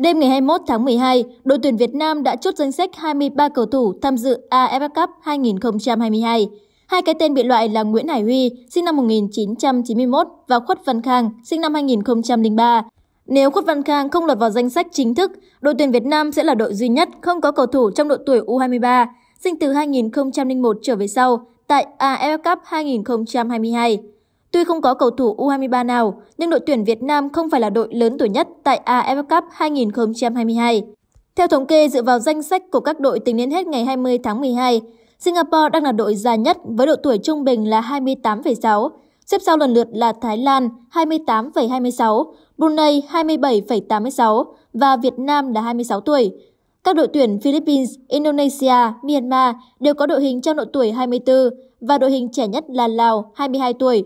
Đêm ngày 21 tháng 12, đội tuyển Việt Nam đã chốt danh sách 23 cầu thủ tham dự AFF Cup 2022. Hai cái tên bị loại là Nguyễn Hải Huy, sinh năm 1991 và Khuất Văn Khang, sinh năm 2003. Nếu Khuất Văn Khang không lọt vào danh sách chính thức, đội tuyển Việt Nam sẽ là đội duy nhất không có cầu thủ trong độ tuổi U23, sinh từ 2001 trở về sau tại AFF Cup 2022. Tuy không có cầu thủ U23 nào, nhưng đội tuyển Việt Nam không phải là đội lớn tuổi nhất tại AFF Cup 2022. Theo thống kê dựa vào danh sách của các đội tính đến hết ngày 20 tháng 12, Singapore đang là đội già nhất với độ tuổi trung bình là 28,6, xếp sau lần lượt là Thái Lan 28,26, Brunei 27,86 và Việt Nam là 26 tuổi. Các đội tuyển Philippines, Indonesia, Myanmar đều có đội hình trong độ tuổi 24 và đội hình trẻ nhất là Lào 22 tuổi.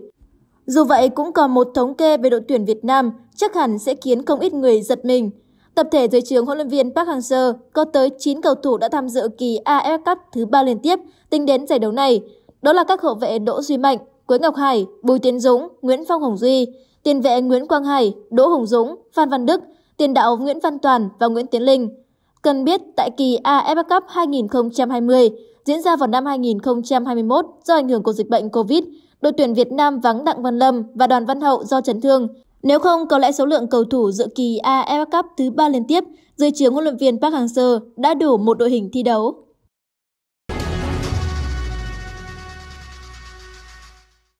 Dù vậy cũng còn một thống kê về đội tuyển Việt Nam chắc hẳn sẽ khiến không ít người giật mình. Tập thể dưới trường huấn luyện viên Park Hang-seo có tới 9 cầu thủ đã tham dự kỳ AFF Cup thứ ba liên tiếp tính đến giải đấu này. Đó là các hậu vệ Đỗ Duy Mạnh, Quế Ngọc Hải, Bùi Tiến Dũng, Nguyễn Phong Hồng Duy, tiền vệ Nguyễn Quang Hải, Đỗ Hồng Dũng, Phan Văn Đức, tiền đạo Nguyễn Văn Toàn và Nguyễn Tiến Linh. Cần biết tại kỳ AFF Cup 2020 diễn ra vào năm 2021 do ảnh hưởng của dịch bệnh COVID, đội tuyển Việt Nam vắng Đặng Văn Lâm và Đoàn Văn Hậu do chấn thương. Nếu không, có lẽ số lượng cầu thủ dự kỳ AFF Cup thứ ba liên tiếp dưới chiếu huấn luyện viên Park Hang-seo đã đủ một đội hình thi đấu.